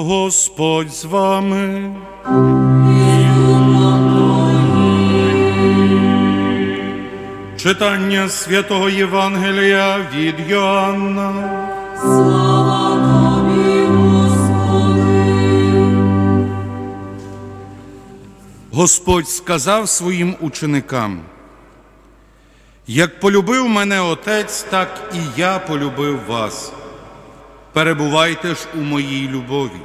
Господь з вами. Читання святого Євангелія від Йоанна. Слава тобі, Господи! Господь сказав своїм ученикам: як полюбив мене Отець, так і я полюбив вас перебувайте ж у моїй любові.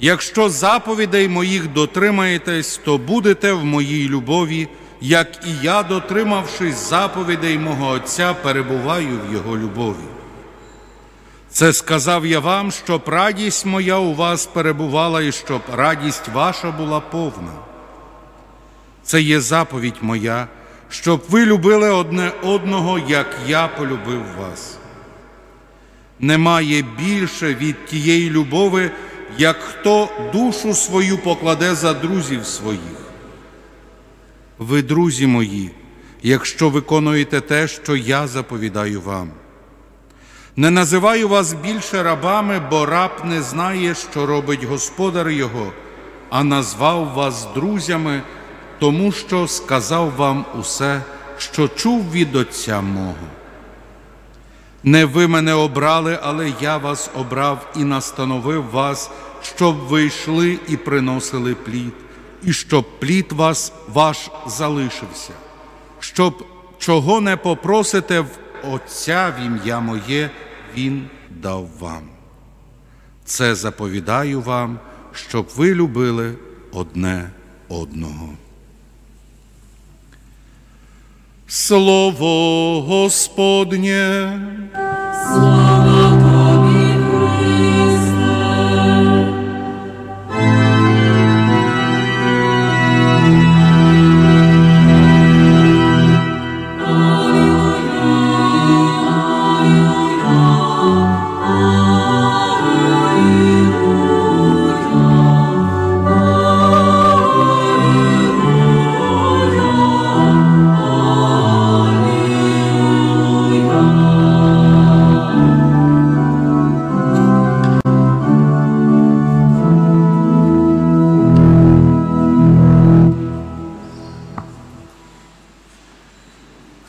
Якщо заповідей моїх дотримаєтесь, то будете в моїй любові, як і я, дотримавшись заповідей мого Отця, перебуваю в Його любові. Це сказав я вам, щоб радість моя у вас перебувала, і щоб радість ваша була повна. Це є заповідь моя, щоб ви любили одне одного, як я полюбив вас. Немає більше від тієї любови, як хто душу свою покладе за друзів своїх. Ви, друзі мої, якщо виконуєте те, що я заповідаю вам. Не називаю вас більше рабами, бо раб не знає, що робить господар його, а назвав вас друзями, тому що сказав вам усе, що чув від Отця мого. Не ви мене обрали, але я вас обрав і настановив вас, щоб ви йшли і приносили плід, і щоб плід вас ваш залишився, щоб чого не попросите в Отця в ім'я Моє Він дав вам. Це заповідаю вам, щоб ви любили одне одного. Slovo hospodne. Slovo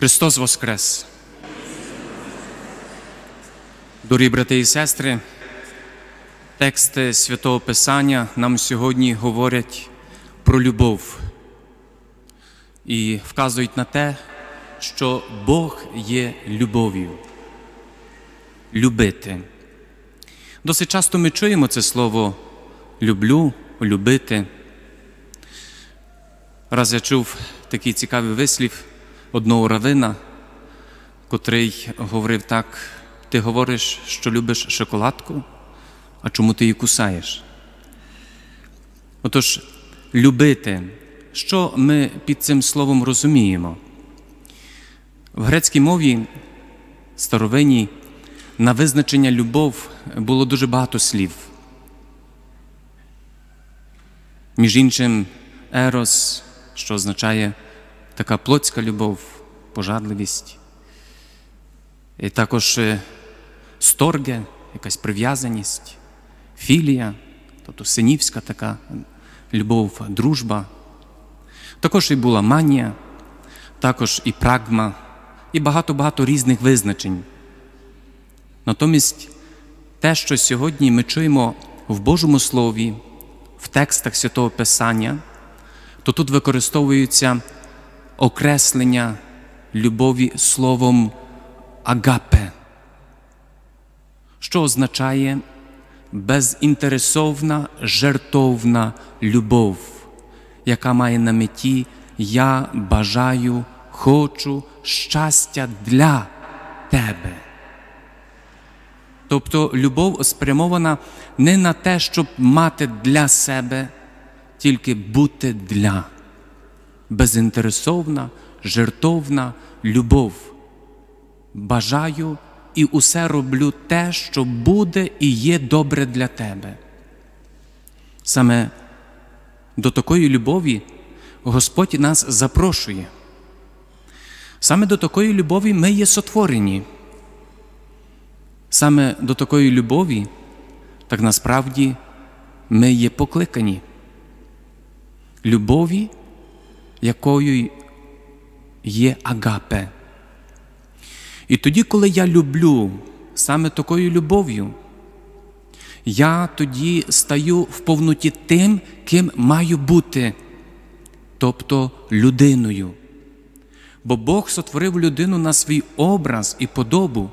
Христос Воскрес! Дорі брати і сестри, тексти святого Писання нам сьогодні говорять про любов і вказують на те, що Бог є любов'ю. Любити. Досить часто ми чуємо це слово люблю, любити. Раз я чув такий цікавий вислів одного равина, котрий говорив так: ти говориш, що любиш шоколадку, а чому ти її кусаєш? Отож, любити, що ми під цим словом розуміємо? В грецькій мові старовині, на визначення любов було дуже багато слів. Між іншим, ерос, що означає така плотська любов, пожадливість, і також е, сторге, якась прив'язаність, філія, тобто синівська така любов, дружба. Також і була манія, також і прагма, і багато-багато різних визначень. Натомість те, що сьогодні ми чуємо в Божому Слові, в текстах Святого Писання, то тут використовуються окреслення любові словом агапе, що означає безінтересовна жертовна любов, яка має на меті Я бажаю, хочу щастя для тебе. Тобто любов спрямована не на те, щоб мати для себе, тільки бути для безінтересовна, жертовна любов. Бажаю і усе роблю те, що буде і є добре для тебе. Саме до такої любові Господь нас запрошує. Саме до такої любові ми є сотворені. Саме до такої любові, так насправді, ми є покликані. Любові, якою є агапе. І тоді, коли я люблю саме такою любов'ю, я тоді стаю в повноті тим, ким маю бути, тобто людиною. Бо Бог сотворив людину на свій образ і подобу.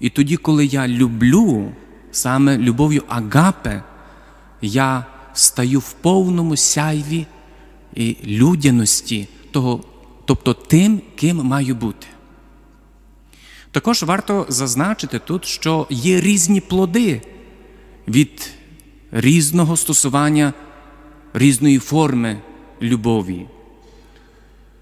І тоді, коли я люблю саме любов'ю агапе, я стаю в повному сяйві і людяності, того, тобто тим, ким маю бути. Також варто зазначити тут, що є різні плоди від різного стосування різної форми любові.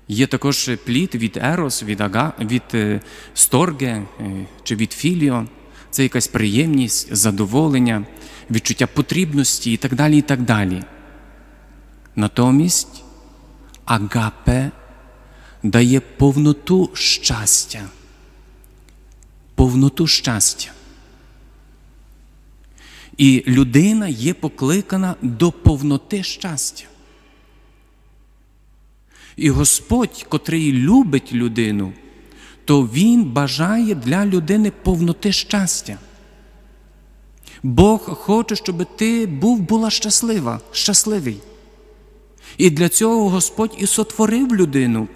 Є також плід від Ерос, від ага, від е, Сторге е, чи від Філіо. Це якась приємність, задоволення, відчуття потрібності і так далі, і так далі. Натомість агапе дає повноту щастя, повноту щастя. І людина є покликана до повноти щастя. І Господь, котрий любить людину, то Він бажає для людини повноти щастя. Бог хоче, щоб ти був була щаслива, щасливий. І для цього Господь і сотворив людину.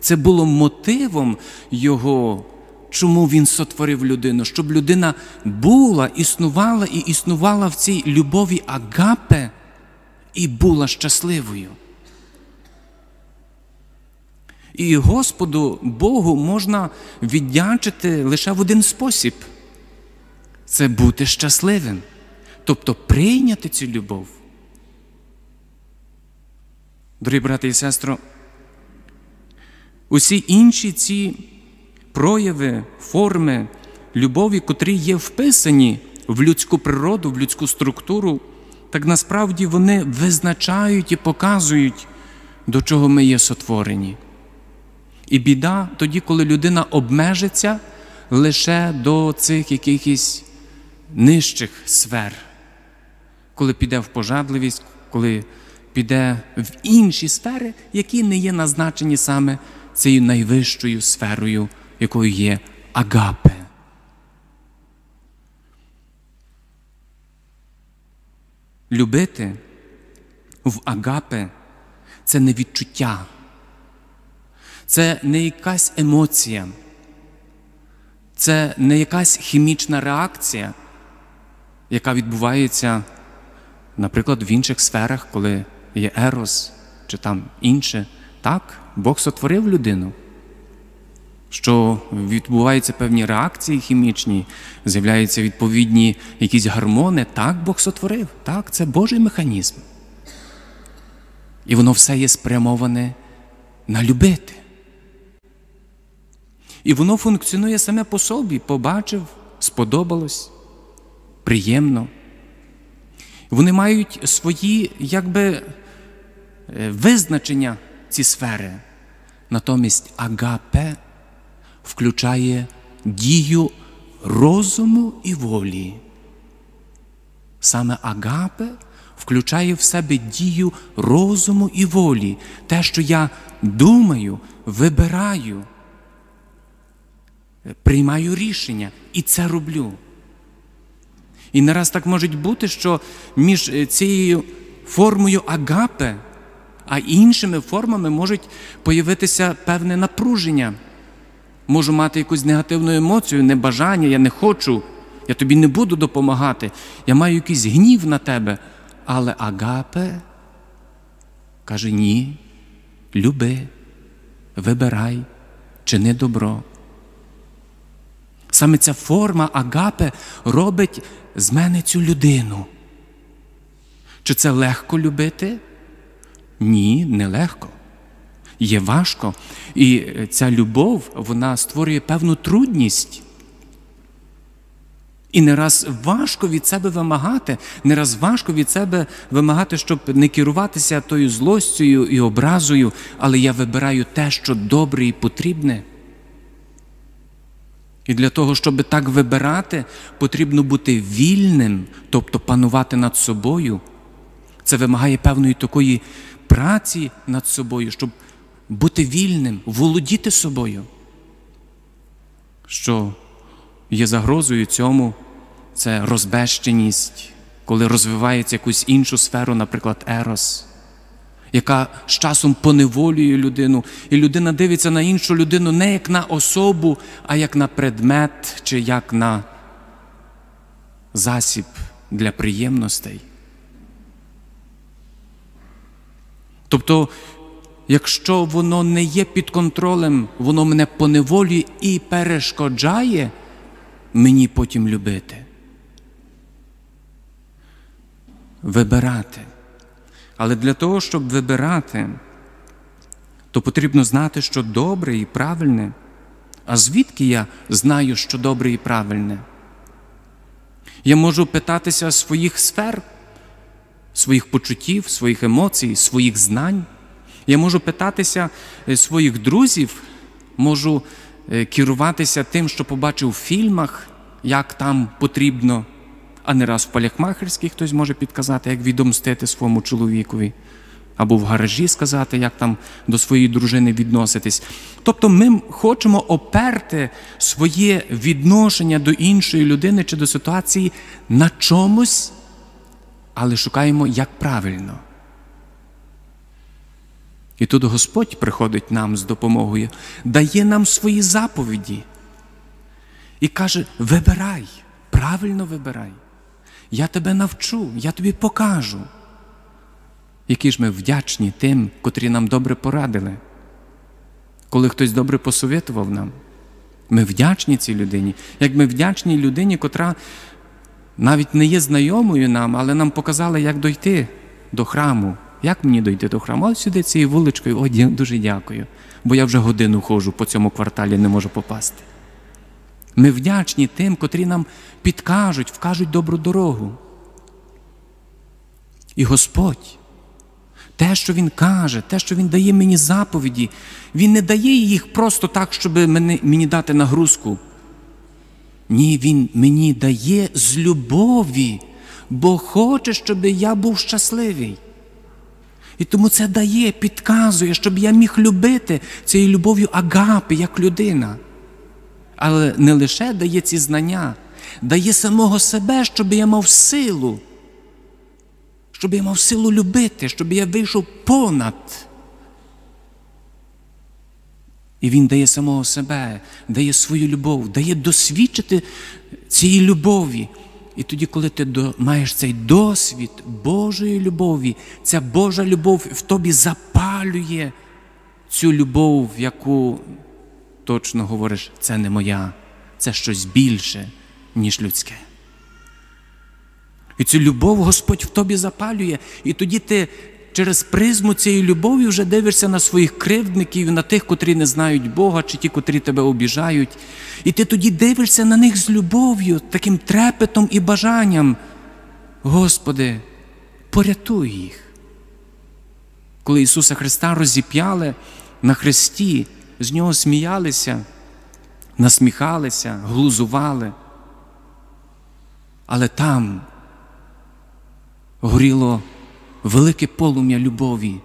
Це було мотивом Його, чому Він сотворив людину, щоб людина була, існувала і існувала в цій любові агапе і була щасливою. І Господу Богу можна віддячити лише в один спосіб це бути щасливим, тобто прийняти цю любов. Дорогі брати і сестро, усі інші ці прояви, форми любові, котрі є вписані в людську природу, в людську структуру, так насправді вони визначають і показують, до чого ми є сотворені. І біда тоді, коли людина обмежиться лише до цих якихось нижчих сфер, коли піде в пожадливість, коли піде в інші сфери, які не є назначені саме цією найвищою сферою, якою є агапе. Любити в агапе це не відчуття, це не якась емоція, це не якась хімічна реакція, яка відбувається, наприклад, в інших сферах, коли є ерос чи там інше. Так, Бог сотворив людину, що відбуваються певні реакції хімічні, з'являються відповідні якісь гармони. Так, Бог сотворив, так, це Божий механізм. І воно все є спрямоване на любити. І воно функціонує саме по собі, побачив, сподобалось, приємно. Вони мають свої, якби. Е, визначення ці сфери. Натомість агапе включає дію розуму і волі. Саме агапе включає в себе дію розуму і волі, те, що я думаю, вибираю, е, приймаю рішення і це роблю. І не раз так може бути, що між е, цією формою агапе а іншими формами можуть появитися певне напруження. Можу мати якусь негативну емоцію, небажання, я не хочу, я тобі не буду допомагати, я маю якийсь гнів на тебе. Але Агапе каже: ні, люби, вибирай, чини добро. Саме ця форма Агапе робить з мене цю людину. Чи це легко любити? Ні, нелегко. Є важко. І е, ця любов вона створює певну трудність. І не раз важко від себе вимагати, не раз важко від себе вимагати, щоб не керуватися тою злостю і образою, але я вибираю те, що добре і потрібне. І для того, щоб так вибирати, потрібно бути вільним, тобто панувати над собою. Це вимагає певної такої праці над собою, щоб бути вільним, володіти собою, що є загрозою цьому, це розбещеність, коли розвивається якусь іншу сферу, наприклад, ерос, яка з часом поневолює людину, і людина дивиться на іншу людину не як на особу, а як на предмет чи як на засіб для приємностей. Тобто, якщо воно не є під контролем, воно мене поневолює і перешкоджає мені потім любити. Вибирати. Але для того, щоб вибирати, то потрібно знати, що добре і правильне. А звідки я знаю, що добре і правильне? Я можу питатися своїх сфер, своїх почуттів, своїх емоцій, своїх знань. Я можу питатися е, своїх друзів, можу е, керуватися тим, що побачив у фільмах, як там потрібно, а не раз в паляхмахерській хтось може підказати, як відомстити своєму чоловікові, або в гаражі сказати, як там до своєї дружини відноситись. Тобто ми хочемо оперти своє відношення до іншої людини чи до ситуації на чомусь але шукаємо, як правильно. І тут Господь приходить нам з допомогою, дає нам свої заповіді і каже: вибирай, правильно вибирай. Я тебе навчу, я тобі покажу. Які ж ми вдячні тим, котрі нам добре порадили. Коли хтось добре посовітував нам, ми вдячні цій людині, як ми вдячні людині, котра навіть не є знайомою нам, але нам показали, як дойти до храму. Як мені дойти до храму? Ось сюди цією вуличкою, о, дуже дякую, бо я вже годину ходжу по цьому кварталі, не можу попасти. Ми вдячні тим, котрі нам підкажуть, вкажуть добру дорогу. І Господь, те, що Він каже, те, що Він дає мені заповіді, Він не дає їх просто так, щоб мені дати нагрузку. Ні, Він мені дає з любові, бо хоче, щоб я був щасливий. І тому це дає, підказує, щоб я міг любити цією любов'ю агапи, як людина. Але не лише дає ці знання, дає самого себе, щоб я мав силу, щоб я мав силу любити, щоб я вийшов понад. І Він дає самого себе, дає свою любов, дає досвідчити цієї любові. І тоді, коли ти маєш цей досвід Божої любові, ця Божа любов в тобі запалює цю любов, в яку точно говориш, це не моя, це щось більше, ніж людське. І цю любов Господь в тобі запалює, і тоді ти через призму цієї любові вже дивишся на своїх кривдників, на тих, котрі не знають Бога, чи ті, котрі тебе обіжають. І ти тоді дивишся на них з любов'ю, таким трепетом і бажанням. Господи, порятуй їх. Коли Ісуса Христа розіп'яли на хресті, з нього сміялися, насміхалися, глузували. Але там горіло велике полум'я любові.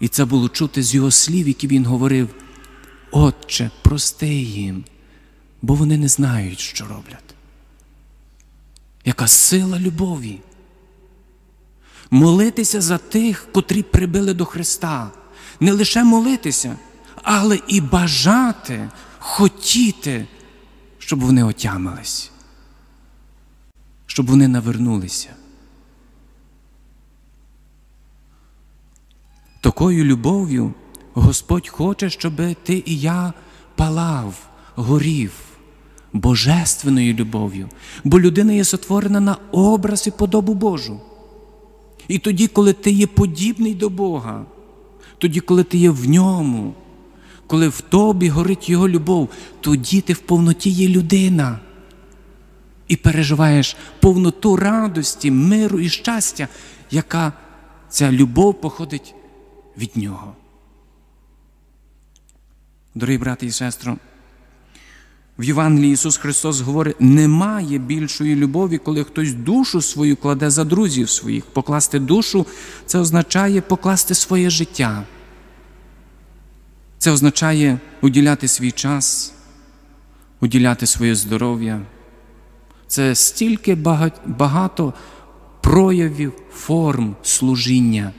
І це було чути з його слів, які він говорив: Отче, прости їм, бо вони не знають, що роблять. Яка сила любові? Молитися за тих, котрі прибили до Христа, не лише молитися, але і бажати, хотіти, щоб вони отямились, щоб вони навернулися. такою любов'ю Господь хоче, щоб ти і я палав, горів божественною любов'ю, бо людина є сотворена на образ і подобу Божу. І тоді, коли ти є подібний до Бога, тоді, коли ти є в ньому, коли в тобі горить Його любов, тоді ти в повноті є людина і переживаєш повноту радості, миру і щастя, яка ця любов походить від Нього. Дорогі брати і сестри, в Євангелії Ісус Христос говорить: немає більшої любові, коли хтось душу свою кладе за друзів своїх. Покласти душу це означає покласти своє життя. Це означає уділяти свій час, уділяти своє здоров'я. Це стільки багато проявів форм служіння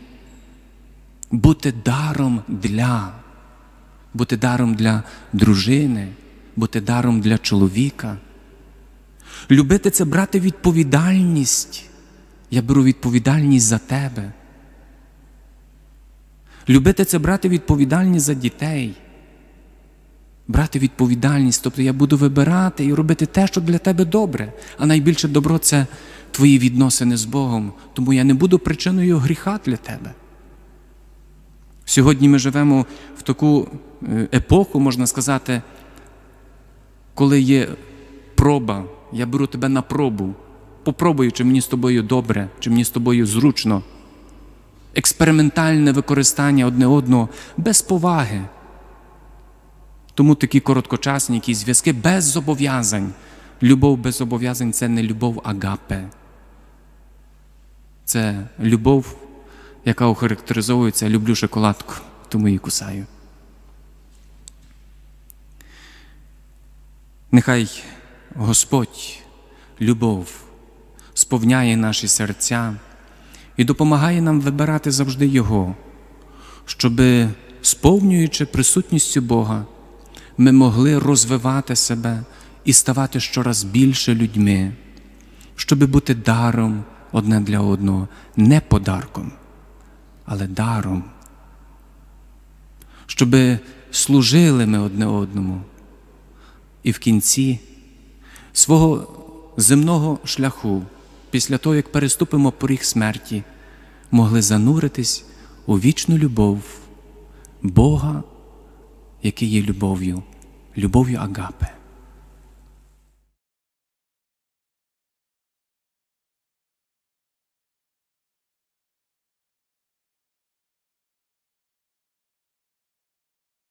бути даром для, бути даром для дружини, бути даром для чоловіка. Любити це брати відповідальність. Я беру відповідальність за тебе. Любити це брати відповідальність за дітей. Брати відповідальність, тобто я буду вибирати і робити те, що для тебе добре. А найбільше добро це твої відносини з Богом, тому я не буду причиною гріха для тебе. Сьогодні ми живемо в таку е, епоху, можна сказати, коли є проба, я беру тебе на пробу. Попробую, чи мені з тобою добре, чи мені з тобою зручно. Експериментальне використання одне одного без поваги. Тому такі короткочасні якісь зв'язки без зобов'язань. Любов без зобов'язань це не любов агапе. Це любов яка охарактеризовується люблю шоколадку, тому її кусаю. Нехай Господь, любов, сповняє наші серця і допомагає нам вибирати завжди Його, щоби, сповнюючи присутністю Бога, ми могли розвивати себе і ставати щораз більше людьми, щоби бути даром одне для одного, не подарком але даром, щоб служили ми одне одному. І в кінці свого земного шляху, після того, як переступимо поріг смерті, могли зануритись у вічну любов Бога, який є любов'ю, любов'ю Агапе.